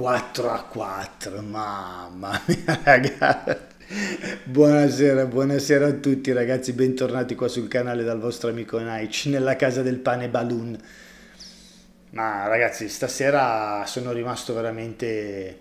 4 a 4, mamma mia ragazzi. Buonasera, buonasera a tutti ragazzi, bentornati qua sul canale dal vostro amico Nike nella casa del pane balloon. Ma ragazzi, stasera sono rimasto veramente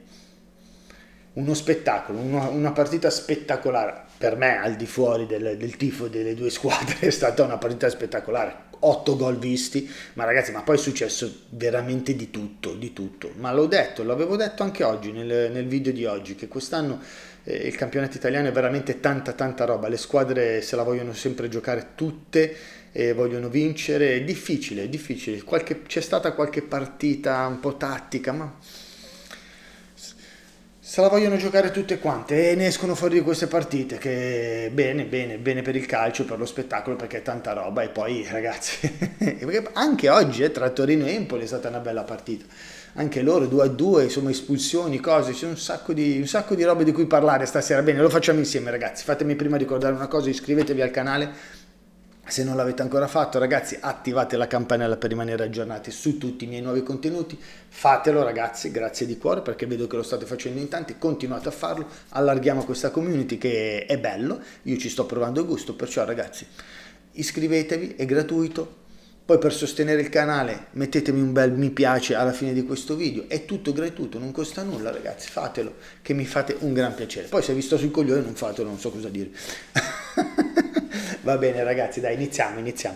uno spettacolo, una, una partita spettacolare per me al di fuori del, del tifo delle due squadre è stata una partita spettacolare 8 gol visti, ma ragazzi, ma poi è successo veramente di tutto, di tutto. Ma l'ho detto, l'avevo detto anche oggi nel, nel video di oggi, che quest'anno eh, il campionato italiano è veramente tanta tanta roba, le squadre se la vogliono sempre giocare tutte e eh, vogliono vincere, è difficile, è difficile. Qualche, c'è stata qualche partita un po' tattica, ma se la vogliono giocare tutte quante e ne escono fuori di queste partite che bene, bene, bene per il calcio, per lo spettacolo perché è tanta roba e poi ragazzi, anche oggi eh, tra Torino e Empoli è stata una bella partita, anche loro 2 a 2, insomma espulsioni, cose, c'è un sacco, di, un sacco di robe di cui parlare stasera, bene lo facciamo insieme ragazzi, fatemi prima ricordare una cosa, iscrivetevi al canale se non l'avete ancora fatto, ragazzi, attivate la campanella per rimanere aggiornati su tutti i miei nuovi contenuti. Fatelo, ragazzi, grazie di cuore perché vedo che lo state facendo in tanti. Continuate a farlo, allarghiamo questa community che è bello. Io ci sto provando il gusto, perciò, ragazzi, iscrivetevi, è gratuito. Poi per sostenere il canale mettetemi un bel mi piace alla fine di questo video, è tutto gratuito, non costa nulla ragazzi, fatelo che mi fate un gran piacere. Poi se vi sto sul coglione non fatelo, non so cosa dire. Va bene ragazzi, dai, iniziamo, iniziamo.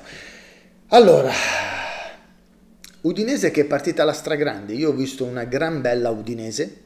Allora, Udinese che è partita alla stragrande, io ho visto una gran bella Udinese,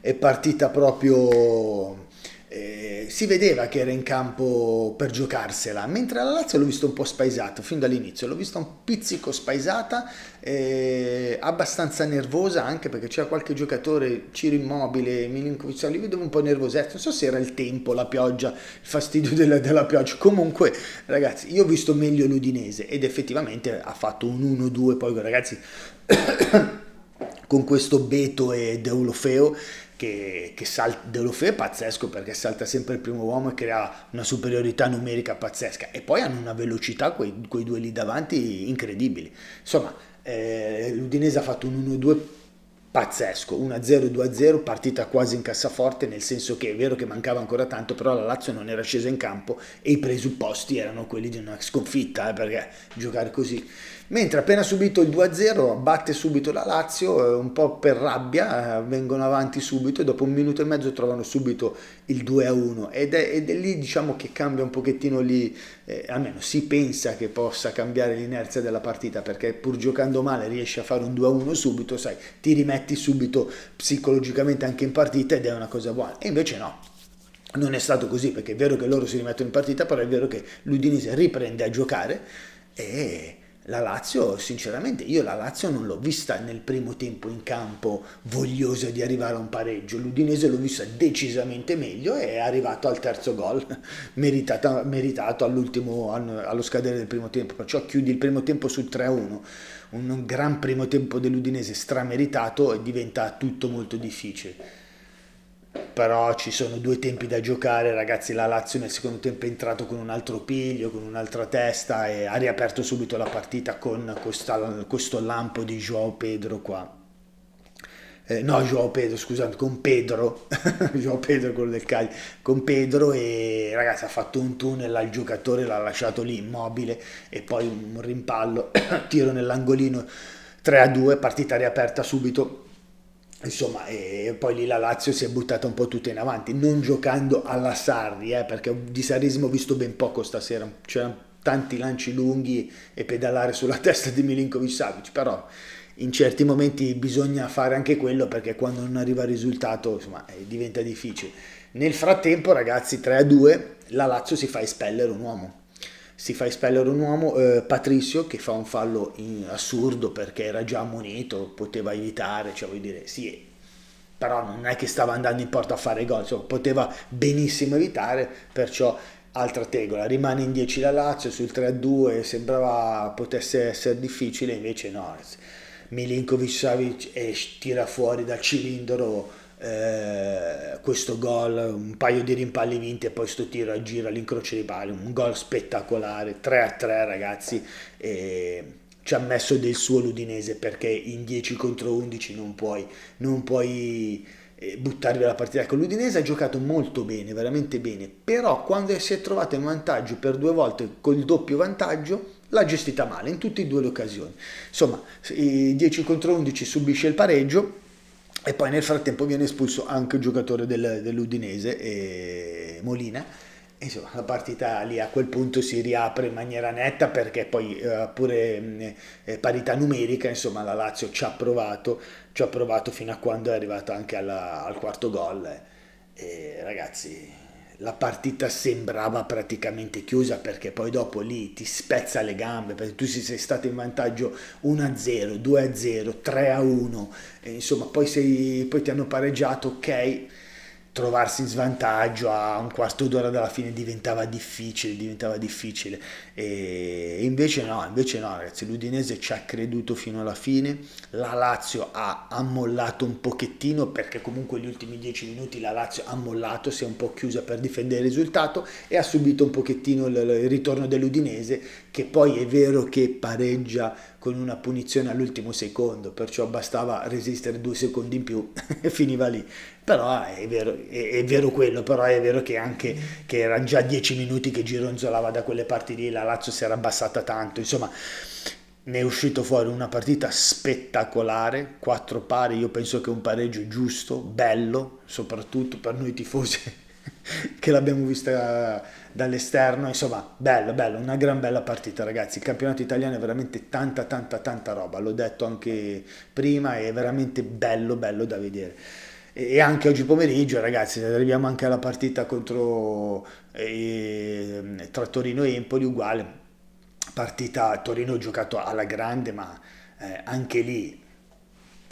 è partita proprio eh, si vedeva che era in campo per giocarsela, mentre la Lazio l'ho visto un po' spaesata fin dall'inizio, l'ho vista un pizzico spaesata, eh, abbastanza nervosa anche perché c'era qualche giocatore, Ciro Immobile, Milinkovic, li vedevo un po' nervosetto, non so se era il tempo, la pioggia, il fastidio della, della pioggia, comunque ragazzi io ho visto meglio l'Udinese ed effettivamente ha fatto un 1-2, poi ragazzi con questo Beto e Deulofeo che, che salta, Deulofeu è pazzesco perché salta sempre il primo uomo e crea una superiorità numerica pazzesca e poi hanno una velocità quei, quei due lì davanti incredibili. Insomma, eh, l'Udinese ha fatto un 1-2 pazzesco, 1-0, 2-0, partita quasi in cassaforte, nel senso che è vero che mancava ancora tanto, però la Lazio non era scesa in campo e i presupposti erano quelli di una sconfitta, eh, perché giocare così. Mentre appena subito il 2-0 batte subito la Lazio, eh, un po' per rabbia, eh, vengono avanti subito e dopo un minuto e mezzo trovano subito il 2-1 ed, ed è, lì diciamo che cambia un pochettino lì eh, almeno si pensa che possa cambiare l'inerzia della partita perché pur giocando male riesci a fare un 2-1 subito, sai, ti rimetti subito psicologicamente anche in partita ed è una cosa buona. E invece no, non è stato così perché è vero che loro si rimettono in partita, però è vero che l'Udinese riprende a giocare e la Lazio, sinceramente, io la Lazio non l'ho vista nel primo tempo in campo vogliosa di arrivare a un pareggio. L'Udinese l'ho vista decisamente meglio e è arrivato al terzo gol, meritato, meritato all'ultimo, allo scadere del primo tempo. Perciò chiudi il primo tempo sul 3-1. Un gran primo tempo dell'Udinese strameritato e diventa tutto molto difficile però ci sono due tempi da giocare, ragazzi la Lazio nel secondo tempo è entrato con un altro piglio, con un'altra testa e ha riaperto subito la partita con questa, questo lampo di Joao Pedro qua. Eh, no, Joao Pedro, scusate, con Pedro, Joao Pedro quello del Cali, con Pedro e ragazzi ha fatto un tunnel al giocatore, l'ha lasciato lì immobile e poi un rimpallo, tiro nell'angolino 3 a 2, partita riaperta subito Insomma, e poi lì la Lazio si è buttata un po' tutta in avanti, non giocando alla Sarri, eh, perché di sarrismo ho visto ben poco stasera, c'erano tanti lanci lunghi e pedalare sulla testa di Milinkovic Savic, però in certi momenti bisogna fare anche quello perché quando non arriva il risultato insomma, eh, diventa difficile. Nel frattempo, ragazzi, 3 a 2, la Lazio si fa espellere un uomo si fa espellere un uomo, eh, Patrizio che fa un fallo in, assurdo perché era già ammonito, poteva evitare, cioè vuol dire sì, però non è che stava andando in porta a fare gol, insomma, poteva benissimo evitare, perciò altra tegola, rimane in 10 la Lazio sul 3-2, sembrava potesse essere difficile, invece no, Milinkovic Savic eh, tira fuori dal cilindro eh, questo gol, un paio di rimpalli vinti e poi sto tiro a giro all'incrocio dei pali, un gol spettacolare, 3 a 3 ragazzi, ci ha messo del suo l'Udinese perché in 10 contro 11 non puoi, non puoi eh, buttare la partita. Ecco, l'Udinese ha giocato molto bene, veramente bene, però quando si è trovato in vantaggio per due volte col doppio vantaggio, l'ha gestita male in tutte e due le occasioni. Insomma, 10 contro 11 subisce il pareggio, e poi nel frattempo viene espulso anche il giocatore del, dell'Udinese, eh, Molina. E insomma, la partita lì a quel punto si riapre in maniera netta perché poi eh, pure mm, eh, parità numerica, insomma, la Lazio ci ha provato, ci ha provato fino a quando è arrivata anche alla, al quarto gol. E ragazzi, la partita sembrava praticamente chiusa perché poi dopo lì ti spezza le gambe perché tu sei stato in vantaggio 1-0, 2-0, 3-1, insomma poi, sei, poi ti hanno pareggiato, ok trovarsi in svantaggio a un quarto d'ora dalla fine diventava difficile, diventava difficile e invece no, invece no ragazzi, l'Udinese ci ha creduto fino alla fine, la Lazio ha ammollato un pochettino perché comunque gli ultimi dieci minuti la Lazio ha ammollato, si è un po' chiusa per difendere il risultato e ha subito un pochettino il ritorno dell'Udinese che poi è vero che pareggia con una punizione all'ultimo secondo, perciò bastava resistere due secondi in più e finiva lì. Però è vero, è, è vero quello, però è vero che anche che erano già dieci minuti che gironzolava da quelle parti lì, la Lazio si era abbassata tanto, insomma ne è uscito fuori una partita spettacolare, quattro pari, io penso che un pareggio giusto, bello, soprattutto per noi tifosi che l'abbiamo vista dall'esterno, insomma, bello, bello, una gran bella partita ragazzi, il campionato italiano è veramente tanta tanta tanta roba, l'ho detto anche prima, è veramente bello bello da vedere e anche oggi pomeriggio ragazzi arriviamo anche alla partita contro eh, tra Torino e Empoli uguale partita Torino giocato alla grande ma eh, anche lì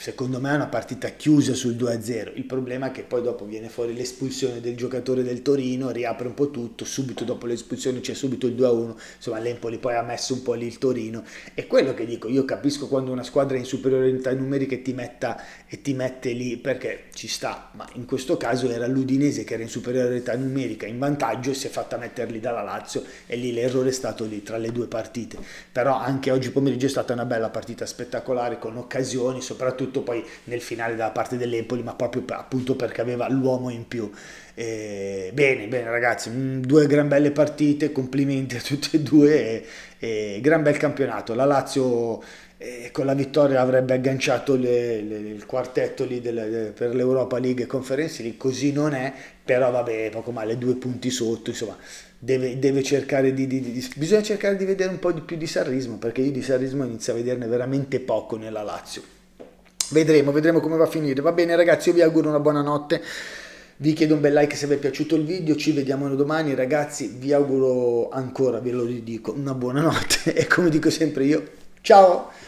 secondo me è una partita chiusa sul 2-0. Il problema è che poi dopo viene fuori l'espulsione del giocatore del Torino, riapre un po' tutto, subito dopo l'espulsione c'è subito il 2-1, insomma l'Empoli poi ha messo un po' lì il Torino. E quello che dico, io capisco quando una squadra è in superiorità numerica e ti, metta, e ti mette lì perché ci sta, ma in questo caso era l'Udinese che era in superiorità numerica, in vantaggio, e si è fatta metterli dalla Lazio e lì l'errore è stato lì tra le due partite. Però anche oggi pomeriggio è stata una bella partita spettacolare con occasioni, soprattutto soprattutto poi nel finale dalla parte dell'Empoli, ma proprio per, appunto perché aveva l'uomo in più. Eh, bene, bene ragazzi, mm, due gran belle partite, complimenti a tutte e due, e, e gran bel campionato. La Lazio eh, con la vittoria avrebbe agganciato le, le, il quartetto del, eh, per l'Europa League e Conference League, così non è, però vabbè, poco male, due punti sotto, insomma, deve, deve cercare di, di, di, Bisogna cercare di vedere un po' di più di sarrismo, perché io di sarrismo inizio a vederne veramente poco nella Lazio. Vedremo, vedremo come va a finire. Va bene ragazzi, io vi auguro una buona notte. Vi chiedo un bel like se vi è piaciuto il video, ci vediamo domani ragazzi, vi auguro ancora, ve lo ridico, una buona notte e come dico sempre io, ciao!